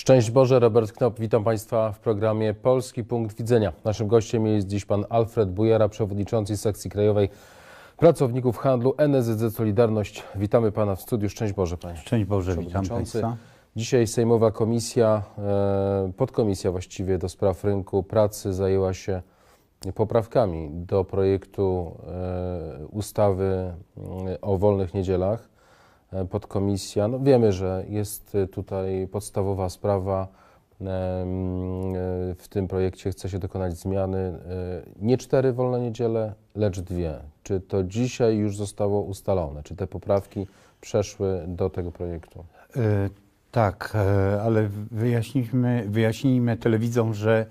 Szczęść Boże, Robert Knop, witam Państwa w programie Polski Punkt Widzenia. Naszym gościem jest dziś pan Alfred Bujara, przewodniczący sekcji krajowej pracowników handlu NZZ Solidarność. Witamy Pana w studiu. Szczęść Boże, Panie Szczęść Boże, witam Państwa. Dzisiaj Sejmowa Komisja, e, podkomisja właściwie do spraw rynku pracy zajęła się poprawkami do projektu e, ustawy mm, o wolnych niedzielach. E, podkomisja. No wiemy, że jest e, tutaj podstawowa sprawa. E, w tym projekcie chce się dokonać zmiany nie cztery wolne niedziele, lecz dwie. Czy to dzisiaj już zostało ustalone? Czy te poprawki przeszły do tego projektu? Tak, ale wyjaśnijmy, wyjaśnijmy telewidzom, że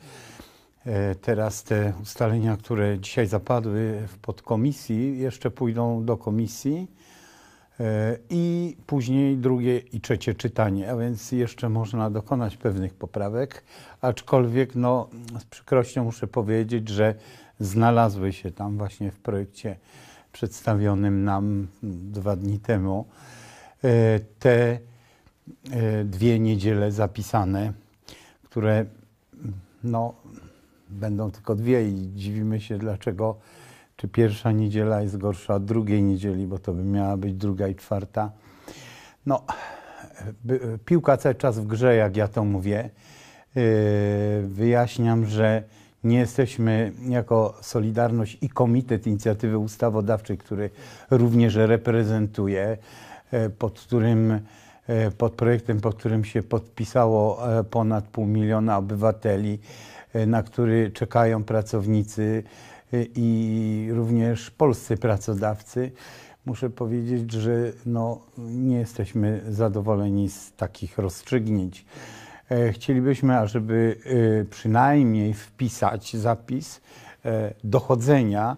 teraz te ustalenia, które dzisiaj zapadły w podkomisji, jeszcze pójdą do komisji E, i później drugie i trzecie czytanie, a więc jeszcze można dokonać pewnych poprawek, aczkolwiek no, z przykrością muszę powiedzieć, że znalazły się tam właśnie w projekcie przedstawionym nam dwa dni temu e, te e, dwie niedziele zapisane, które no, będą tylko dwie i dziwimy się, dlaczego czy pierwsza niedziela jest gorsza od drugiej niedzieli, bo to by miała być druga i czwarta. No, piłka cały czas w grze, jak ja to mówię. Y, wyjaśniam, że nie jesteśmy jako Solidarność i Komitet Inicjatywy Ustawodawczej, który również reprezentuje, y, pod którym y, pod projektem, pod którym się podpisało ponad pół miliona obywateli, na który czekają pracownicy i również polscy pracodawcy. Muszę powiedzieć, że no, nie jesteśmy zadowoleni z takich rozstrzygnięć. E, chcielibyśmy, ażeby e, przynajmniej wpisać zapis e, dochodzenia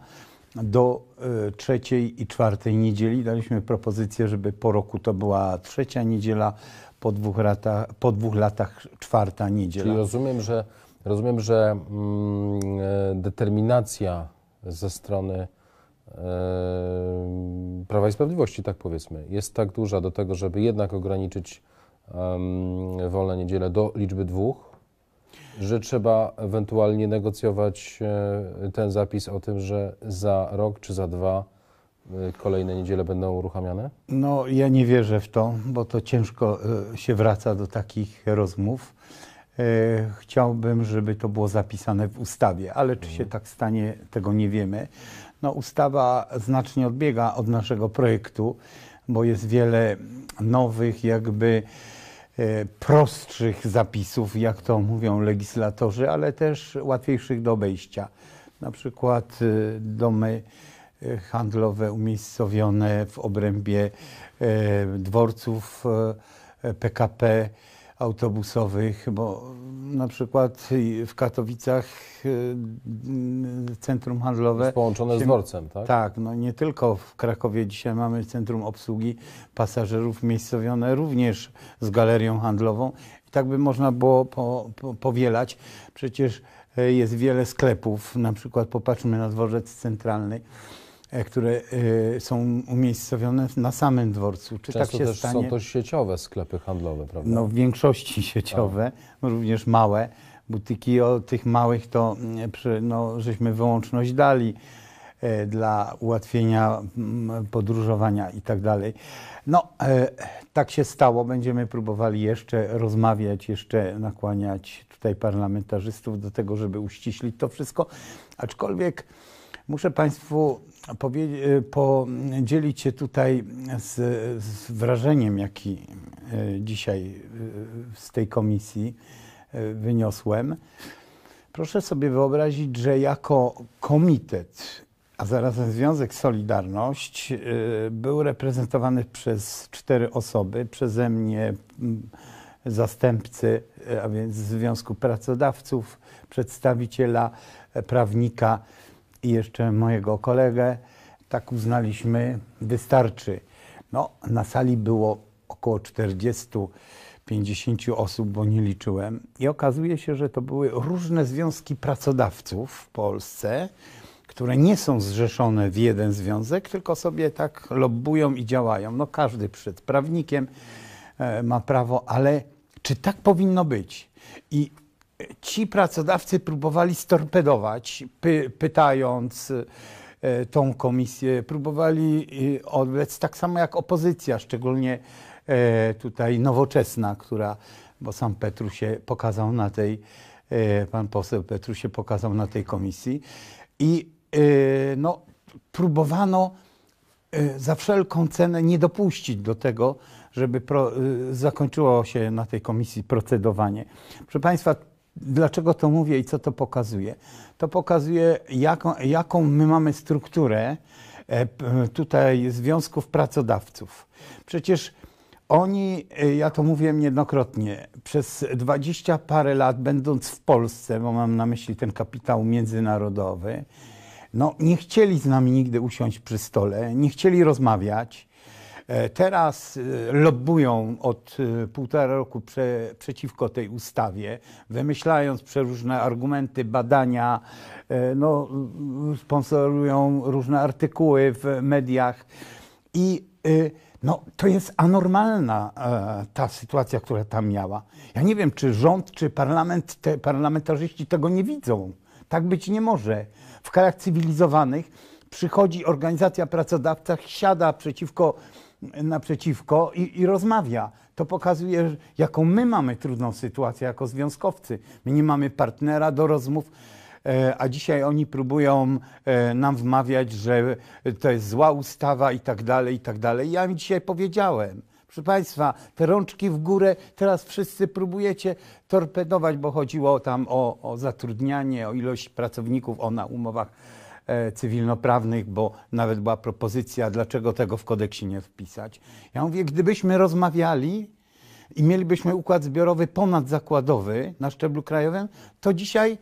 do trzeciej i czwartej niedzieli. Daliśmy propozycję, żeby po roku to była trzecia niedziela, po dwóch, lata, po dwóch latach czwarta niedziela. Czyli rozumiem, że Rozumiem, że mm, determinacja ze strony e, Prawa i Sprawiedliwości, tak powiedzmy, jest tak duża do tego, żeby jednak ograniczyć wolne niedzielę do liczby dwóch, że trzeba ewentualnie negocjować e, ten zapis o tym, że za rok czy za dwa e, kolejne niedziele będą uruchamiane? No, ja nie wierzę w to, bo to ciężko się wraca do takich rozmów. E, chciałbym, żeby to było zapisane w ustawie, ale czy się mhm. tak stanie, tego nie wiemy. No, ustawa znacznie odbiega od naszego projektu, bo jest wiele nowych, jakby e, prostszych zapisów, jak to mówią legislatorzy, ale też łatwiejszych do obejścia. Na przykład e, domy handlowe umiejscowione w obrębie dworców PKP autobusowych, bo na przykład w Katowicach y, y, centrum handlowe. Jest połączone z dworcem, tak? Tak, no nie tylko w Krakowie dzisiaj mamy centrum obsługi pasażerów miejscowione również z galerią handlową. I tak by można było po, po, powielać. Przecież y, jest wiele sklepów, na przykład popatrzmy na dworzec centralny E, które e, są umiejscowione na samym dworcu. Czy Często tak się też stanie? są to sieciowe sklepy handlowe, prawda? No w większości sieciowe, A. również małe. Butiki o tych małych to mm, no, żeśmy wyłączność dali e, dla ułatwienia mm, podróżowania i tak dalej. No, tak się stało. Będziemy próbowali jeszcze rozmawiać, jeszcze nakłaniać tutaj parlamentarzystów do tego, żeby uściślić to wszystko. Aczkolwiek muszę Państwu podzielić się tutaj z, z wrażeniem, jaki e, dzisiaj e, z tej komisji e, wyniosłem. Proszę sobie wyobrazić, że jako komitet, a zarazem Związek Solidarność, był reprezentowany przez cztery osoby, przeze mnie zastępcy, a więc Związku Pracodawców, przedstawiciela, prawnika i jeszcze mojego kolegę. Tak uznaliśmy, wystarczy. No, na sali było około 40 50 osób, bo nie liczyłem. I okazuje się, że to były różne związki pracodawców w Polsce, które nie są zrzeszone w jeden związek, tylko sobie tak lobbują i działają. No każdy przed prawnikiem e, ma prawo, ale czy tak powinno być? I ci pracodawcy próbowali storpedować, py, pytając e, tą komisję, próbowali e, odwlec, tak samo jak opozycja, szczególnie e, tutaj nowoczesna, która, bo sam Petru się pokazał na tej, pan poseł Petru się pokazał na tej komisji i no, próbowano za wszelką cenę nie dopuścić do tego, żeby pro, zakończyło się na tej komisji procedowanie. Proszę Państwa, Dlaczego to mówię i co to pokazuje? To pokazuje, jaką, jaką my mamy strukturę e, tutaj związków pracodawców. Przecież oni, e, ja to mówiłem niejednokrotnie, przez dwadzieścia parę lat, będąc w Polsce, bo mam na myśli ten kapitał międzynarodowy, no, nie chcieli z nami nigdy usiąść przy stole, nie chcieli rozmawiać, E, teraz e, lobbują od e, półtora roku prze, przeciwko tej ustawie, wymyślając przeróżne argumenty, badania, no, sponsorują różne artykuły w mediach i no, to jest anormalna ta sytuacja, która tam miała. Ja nie wiem, czy rząd, czy parlament, te parlamentarzyści tego nie widzą. Tak być nie może. W krajach cywilizowanych przychodzi organizacja pracodawca, siada przeciwko naprzeciwko i, i rozmawia. To pokazuje, jaką my mamy trudną sytuację jako związkowcy. My nie mamy partnera do rozmów e, a dzisiaj oni próbują e, nam wmawiać, że to jest zła ustawa i tak dalej, i tak dalej. Ja im dzisiaj powiedziałem, proszę Państwa, te rączki w górę, teraz wszyscy próbujecie torpedować, bo chodziło tam o, o zatrudnianie, o ilość pracowników, o na umowach E, cywilnoprawnych, bo nawet była propozycja, dlaczego tego w kodeksie nie wpisać. Ja mówię, gdybyśmy rozmawiali i mielibyśmy układ zbiorowy ponadzakładowy na szczeblu krajowym, to dzisiaj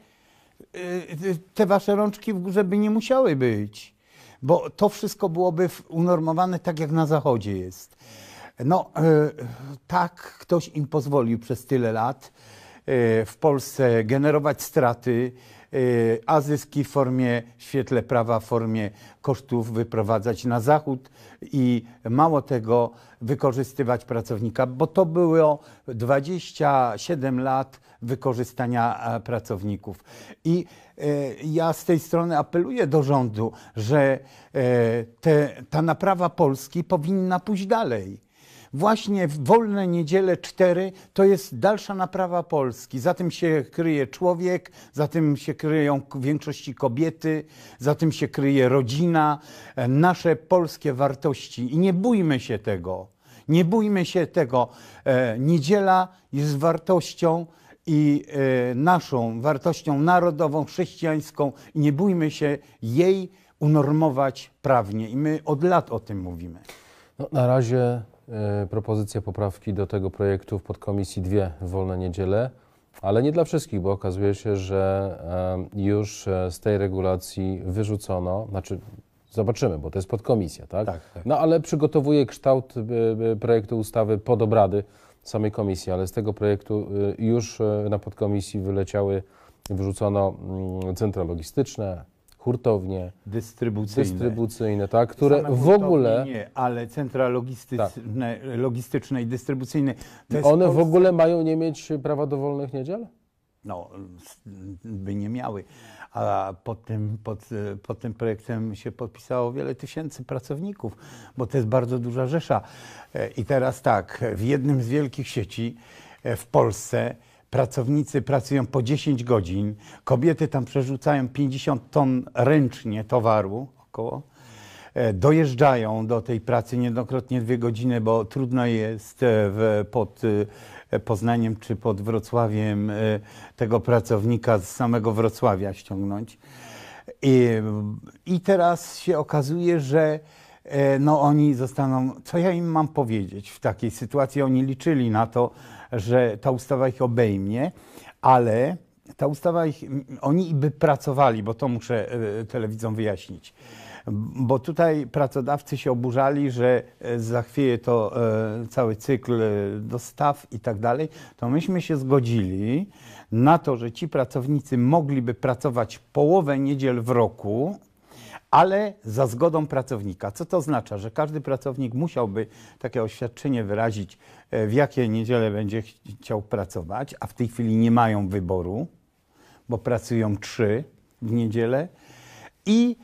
e, e, te wasze rączki w górze by nie musiały być, bo to wszystko byłoby unormowane tak, jak na Zachodzie jest. No, tak ktoś im pozwolił przez tyle lat w Polsce generować straty, Y, a zyski w formie, w świetle prawa, w formie kosztów wyprowadzać na zachód i mało tego wykorzystywać pracownika, bo to było 27 lat wykorzystania e, pracowników. I e, ja z tej strony apeluję do rządu, że e, te, ta naprawa Polski powinna pójść dalej. Właśnie wolne niedzielę cztery to jest dalsza naprawa Polski. Za tym się kryje człowiek, za tym się kryją w większości kobiety, za tym się kryje rodzina, e, nasze polskie wartości. I nie bójmy się tego. Nie bójmy się tego. E, niedziela jest wartością i e, naszą wartością narodową, chrześcijańską i nie bójmy się jej unormować prawnie. I my od lat o tym mówimy. No, na razie E, propozycja poprawki do tego projektu w podkomisji dwie w wolne niedzielę, ale nie dla wszystkich, bo okazuje się, że e, już e, z tej regulacji wyrzucono, znaczy zobaczymy, bo to jest podkomisja, tak? tak, tak. No ale przygotowuje kształt projektu ustawy pod obrady samej komisji, ale z tego projektu już na podkomisji wyleciały, wyrzucono mm, centra logistyczne, hurtownie dystrybucyjne, dystrybucyjne tak, które w ogóle... Nie, ale centra logistyczne, tak. logistyczne i dystrybucyjne. One Polsce... w ogóle mają nie mieć prawa do wolnych niedziel? No, by nie miały. A pod tym, pod, pod tym projektem się podpisało wiele tysięcy pracowników, bo to jest bardzo duża rzesza. E, I teraz tak, w jednym z wielkich sieci e, w Polsce pracownicy pracują po 10 godzin, kobiety tam przerzucają 50 ton ręcznie towaru około, e, dojeżdżają do tej pracy niejednokrotnie dwie godziny, bo trudno jest e, w, pod e, Poznaniem czy pod Wrocławiem tego pracownika z samego Wrocławia ściągnąć. I, i teraz się okazuje, że E, no oni zostaną, co ja im mam powiedzieć w takiej sytuacji? Oni liczyli na to, że ta ustawa ich obejmie, ale ta ustawa ich, oni by pracowali, bo to muszę e, telewizom wyjaśnić. Bo tutaj pracodawcy się oburzali, że e, zachwieje to cały cykl dostaw i tak dalej, to myśmy się zgodzili na to, że ci pracownicy mogliby pracować połowę niedziel w roku, ale za zgodą pracownika. Co to oznacza? Że każdy pracownik musiałby takie oświadczenie wyrazić, e, w jakie niedzielę będzie chciał pracować, a w tej chwili nie mają wyboru, bo pracują trzy w niedzielę. I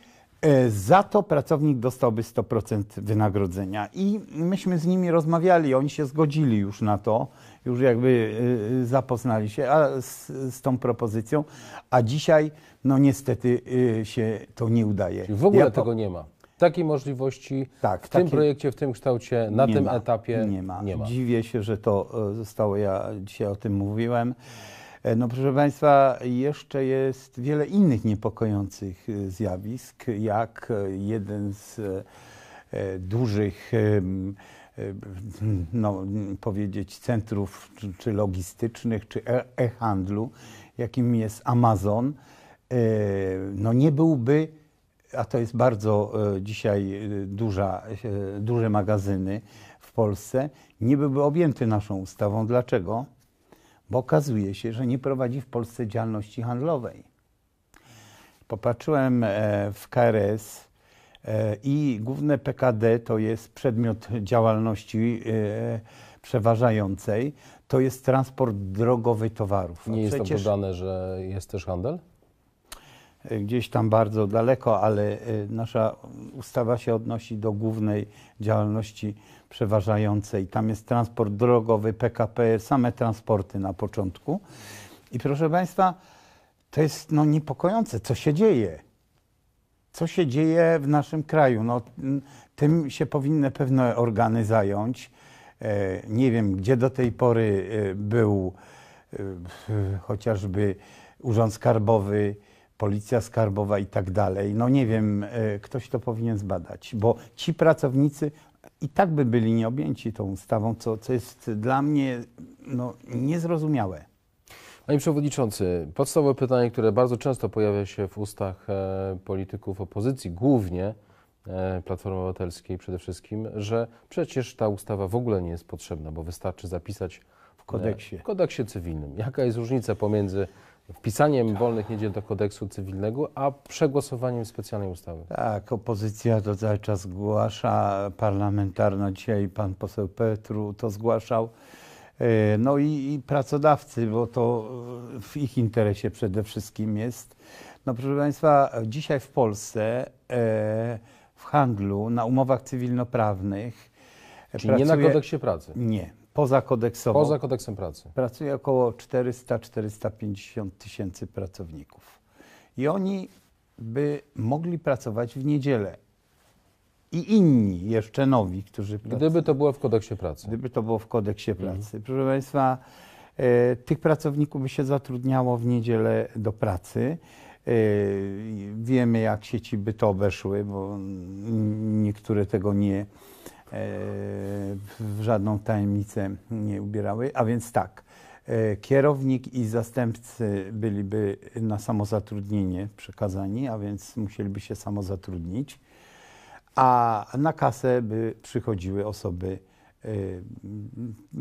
E, za to pracownik dostałby 100% wynagrodzenia. I myśmy z nimi rozmawiali, oni się zgodzili już na to, już jakby e, e, zapoznali się z, z tą propozycją, a dzisiaj no niestety się to nie udaje. Czyli w ogóle ja po... tego nie ma. Takiej możliwości tak, w takie... tym projekcie, w tym kształcie, na nie tym ma, etapie nie ma. nie ma. Dziwię się, że to zostało, ja dzisiaj o tym mówiłem. E, no proszę Państwa, jeszcze jest wiele innych niepokojących e, zjawisk, jak e, jeden z dużych no, powiedzieć centrów czy, logistycznych, czy e-handlu, jakim jest Amazon, no nie byłby, a to jest bardzo dzisiaj duża, duże magazyny w Polsce, nie byłby objęty naszą ustawą. Dlaczego? bo okazuje się, że nie prowadzi w Polsce działalności handlowej. Popatrzyłem e, w KRS e, i główne PKD to jest przedmiot działalności e, przeważającej, to jest transport drogowy towarów. Nie no jest tam dodane, że jest też handel? gdzieś tam bardzo daleko, ale y, nasza ustawa się odnosi do głównej działalności przeważającej. Tam jest transport drogowy, PKP, same transporty na początku. I proszę Państwa, to jest no, niepokojące, co się dzieje. Co się dzieje w naszym kraju? No, tym się powinny pewne organy zająć. E, nie wiem, gdzie do tej pory e, był e, chociażby Urząd Skarbowy, policja skarbowa i tak dalej. No nie wiem, e, ktoś to powinien zbadać, bo ci pracownicy i tak by byli nieobjęci tą ustawą, co, co jest dla mnie no, niezrozumiałe. Panie Przewodniczący, podstawowe pytanie, które bardzo często pojawia się w ustach e, polityków opozycji, głównie e, Platformy Obywatelskiej przede wszystkim, że przecież ta ustawa w ogóle nie jest potrzebna, bo wystarczy zapisać w kodeksie, e, w kodeksie cywilnym. Jaka jest różnica pomiędzy wpisaniem wolnych niedziel do kodeksu cywilnego, a przegłosowaniem specjalnej ustawy. Tak, opozycja to cały czas zgłasza, parlamentarna dzisiaj pan poseł Petru to zgłaszał. E, no i, i, pracodawcy, bo to w ich interesie przede wszystkim jest. No proszę Państwa, dzisiaj w Polsce e, w handlu, na umowach cywilnoprawnych. Czyli pracuje... nie na kodeksie pracy? Nie, poza kodeksową. Poza kodeksem pracy. Pracuje około 400-450 tysięcy pracowników. I oni by mogli pracować w niedzielę. I inni, jeszcze nowi, którzy. Pracują. Gdyby to było w kodeksie pracy. Gdyby to było w kodeksie mhm. pracy. Mhm. Proszę Państwa, e, tych pracowników by się zatrudniało w niedzielę do pracy. E, wiemy, jak sieci by to obeszły, bo niektóre tego nie, E, w żadną tajemnicę nie ubierały. A więc tak, e, kierownik i zastępcy byliby na samozatrudnienie przekazani, a więc musieliby się samozatrudnić, a na kasę by przychodziły osoby e,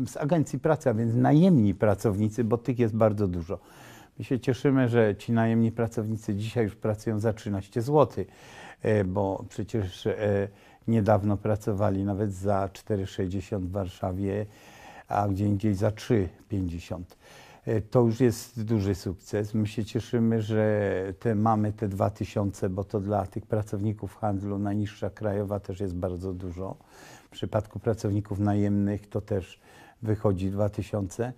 z agencji pracy, a więc najemni pracownicy, bo tych jest bardzo dużo. My się cieszymy, że ci najemni pracownicy dzisiaj już pracują za 13 zł, bo przecież niedawno pracowali nawet za 4,60 w Warszawie, a gdzie indziej za 3,50. E, to już jest duży sukces. My się cieszymy, że te, mamy te 2000, bo to dla tych pracowników handlu najniższa krajowa też jest bardzo dużo. W przypadku pracowników najemnych to też wychodzi 2000.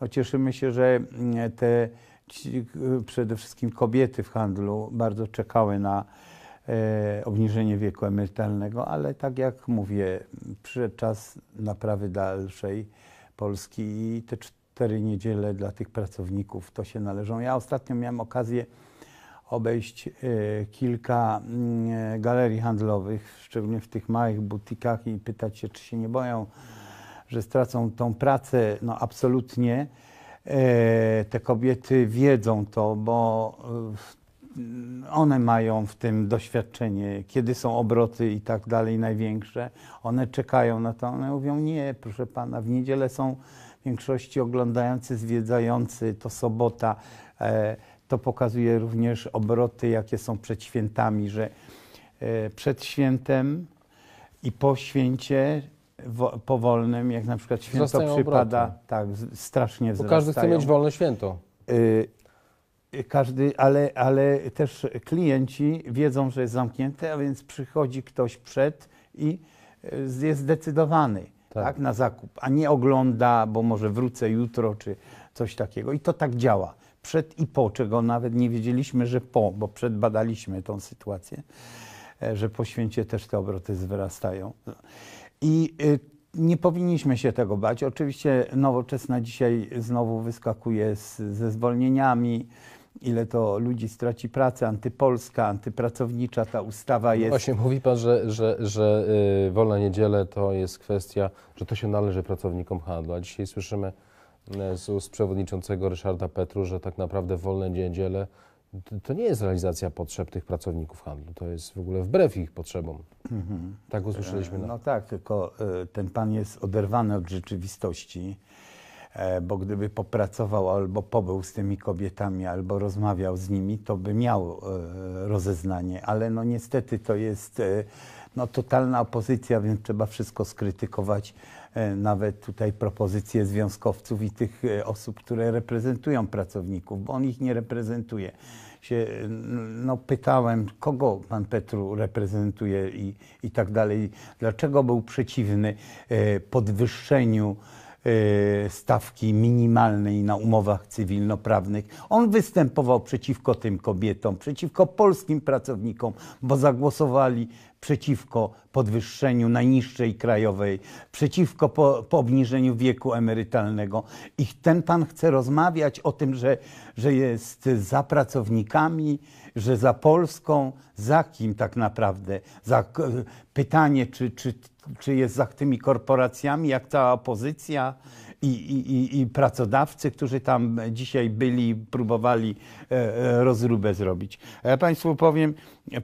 No cieszymy się, że mm, te ci, przede wszystkim kobiety w handlu bardzo czekały na E, obniżenie wieku emerytalnego, ale tak jak mówię, przyszedł czas naprawy dalszej Polski i te cztery niedziele dla tych pracowników to się należą. Ja ostatnio miałem okazję obejść e, kilka mm, galerii handlowych, szczególnie w tych małych butikach i pytać się, czy się nie boją, że stracą tą pracę. No absolutnie. E, te kobiety wiedzą to, bo one mają w tym doświadczenie, kiedy są obroty i tak dalej największe. One czekają na to, one mówią nie, proszę pana, w niedzielę są w większości oglądający, zwiedzający, to sobota. E, to pokazuje również obroty, jakie są przed świętami, że e, przed świętem i po święcie powolnym, jak na przykład święto Zostają przypada, obroty. tak, strasznie wzrastają. Bo każdy chce mieć wolne święto y, każdy, ale, ale też klienci wiedzą, że jest zamknięte, a więc przychodzi ktoś przed i e, jest zdecydowany tak. tak. na zakup, a nie ogląda, bo może wrócę jutro czy coś takiego. I to tak działa. Przed i po, czego nawet nie wiedzieliśmy, że po, bo przed badaliśmy tą sytuację, e, że po święcie też te obroty wyrastają. I e, nie powinniśmy się tego bać. Oczywiście nowoczesna dzisiaj znowu wyskakuje z, ze zwolnieniami ile to ludzi straci pracę, antypolska, antypracownicza ta ustawa no jest. Właśnie mówi Pan, że, że, że yy, wolna niedziela to jest kwestia, że to się należy pracownikom handlu, a dzisiaj słyszymy y, z ust przewodniczącego Ryszarda Petru, że tak naprawdę wolne niedziele to nie jest realizacja potrzeb tych pracowników handlu, to jest w ogóle wbrew ich potrzebom. Mhm. Tak usłyszeliśmy. Na... E, no tak, tylko y, ten pan jest oderwany od rzeczywistości. E, bo gdyby popracował albo pobył z tymi kobietami, albo rozmawiał z nimi, to by miał e, rozeznanie, ale no niestety to jest e, no, totalna opozycja, więc trzeba wszystko skrytykować, nawet tutaj propozycje związkowców i tych osób, które reprezentują pracowników, bo on ich nie reprezentuje. Się, no, pytałem, kogo pan Petru reprezentuje i, i tak dalej, dlaczego był przeciwny podwyższeniu Y, stawki minimalnej na umowach cywilnoprawnych. On występował przeciwko tym kobietom, przeciwko polskim pracownikom, bo zagłosowali przeciwko podwyższeniu najniższej krajowej, przeciwko po, po obniżeniu wieku emerytalnego. I ten pan chce rozmawiać o tym, że, że jest za pracownikami, że za Polską, za kim tak naprawdę? Za pytanie, czy, czy, czy jest za tymi korporacjami, jak cała opozycja i, i, i pracodawcy, którzy tam dzisiaj byli, próbowali e, e, rozróbę zrobić. A ja Państwu powiem,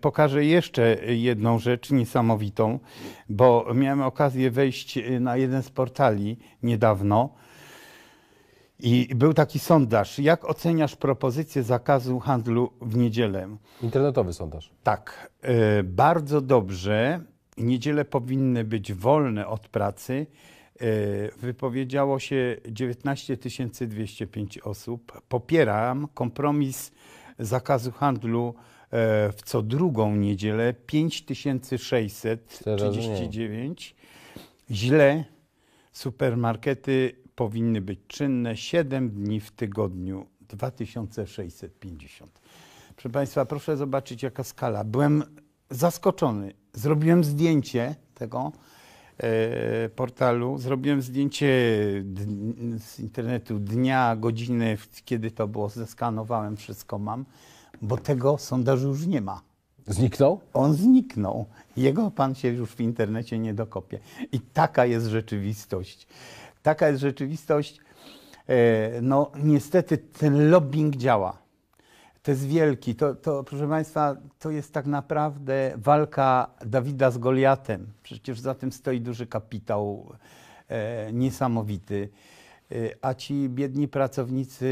pokażę jeszcze jedną rzecz niesamowitą, bo miałem okazję wejść e, na jeden z portali niedawno. I był taki sondaż. Jak oceniasz propozycję zakazu handlu w niedzielę? Internetowy sondaż. Tak. E, bardzo dobrze. Niedziele powinny być wolne od pracy. E, wypowiedziało się 19 205 osób. Popieram kompromis zakazu handlu e, w co drugą niedzielę 5639. Źle supermarkety powinny być czynne 7 dni w tygodniu 2650. Proszę Państwa, proszę zobaczyć, jaka skala. Byłem zaskoczony. Zrobiłem zdjęcie tego e, portalu, zrobiłem zdjęcie z internetu dnia, godziny, kiedy to było, zeskanowałem, wszystko mam, bo tego sondażu już nie ma. Zniknął? On zniknął. Jego pan się już w internecie nie dokopie. I taka jest rzeczywistość. Taka jest rzeczywistość. E, no niestety ten lobbying działa. To jest wielki. To, to, proszę Państwa, to jest tak naprawdę walka Dawida z Goliatem. Przecież za tym stoi duży kapitał e, niesamowity. E, a ci biedni pracownicy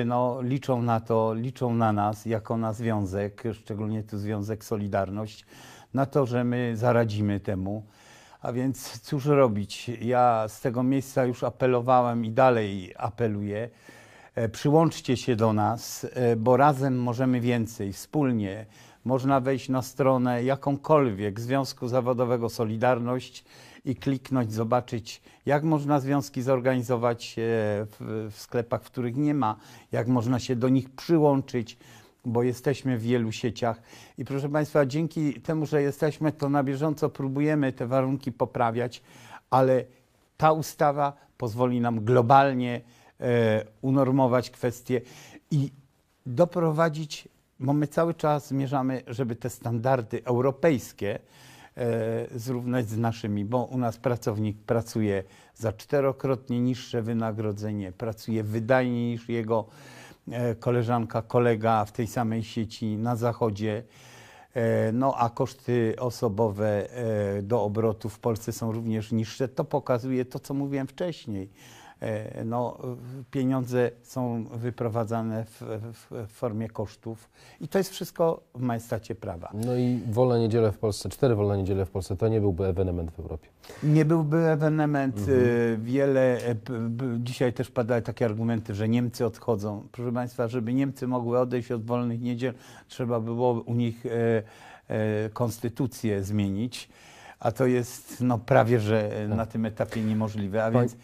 e, no, liczą na to, liczą na nas jako na związek, szczególnie tu Związek Solidarność, na to, że my zaradzimy temu. A więc cóż robić? Ja z tego miejsca już apelowałem i dalej apeluję. E, przyłączcie się do nas, e, bo razem możemy więcej, wspólnie. Można wejść na stronę jakąkolwiek Związku Zawodowego Solidarność i kliknąć, zobaczyć, jak można związki zorganizować e, w, sklepach, w których nie ma, jak można się do nich przyłączyć bo jesteśmy w wielu sieciach. I proszę Państwa, dzięki temu, że jesteśmy, to na bieżąco próbujemy te warunki poprawiać, ale ta ustawa pozwoli nam globalnie e, unormować kwestie i doprowadzić, bo my cały czas zmierzamy, żeby te standardy europejskie e, zrównać z naszymi, bo u nas pracownik pracuje za czterokrotnie niższe wynagrodzenie, pracuje wydajniej niż jego E, koleżanka, kolega w tej samej sieci na zachodzie. E, no a koszty osobowe e, do obrotu w Polsce są również niższe. To pokazuje to, co mówiłem wcześniej E, no, pieniądze są wyprowadzane w, w, w, formie kosztów i to jest wszystko w majestacie prawa. No i wolna niedziela w Polsce, cztery wolne niedziele w Polsce, to nie byłby ewenement w Europie. Nie byłby ewenement. E, mhm. Wiele, e, dzisiaj też padały takie argumenty, że Niemcy odchodzą. Proszę Państwa, żeby Niemcy mogły odejść od wolnych niedziel, trzeba było u nich e, e, konstytucję zmienić a to jest no, prawie że tak. na tym etapie niemożliwe. A więc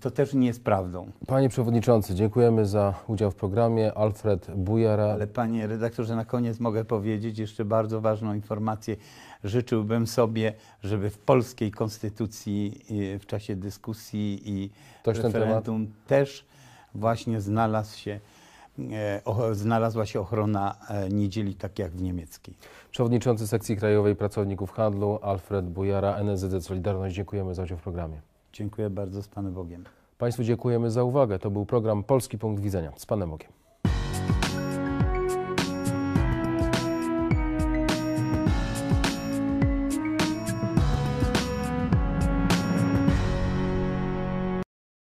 to też nie jest prawdą. Panie Przewodniczący, dziękujemy za udział w programie. Alfred Bujara. Ale panie redaktorze, na koniec mogę powiedzieć jeszcze bardzo ważną informację. Życzyłbym sobie, żeby w polskiej konstytucji y, w czasie dyskusji i Toś referendum też właśnie znalazł się e, znalazła się ochrona e, niedzieli, tak jak w niemieckiej. Przewodniczący sekcji Krajowej Pracowników Handlu Alfred Bujara, NSZZ Solidarność, dziękujemy za udział w programie. Dziękuję bardzo z Panem Bogiem. Państwu dziękujemy za uwagę. To był program Polski Punkt Widzenia. Z Panem Bogiem.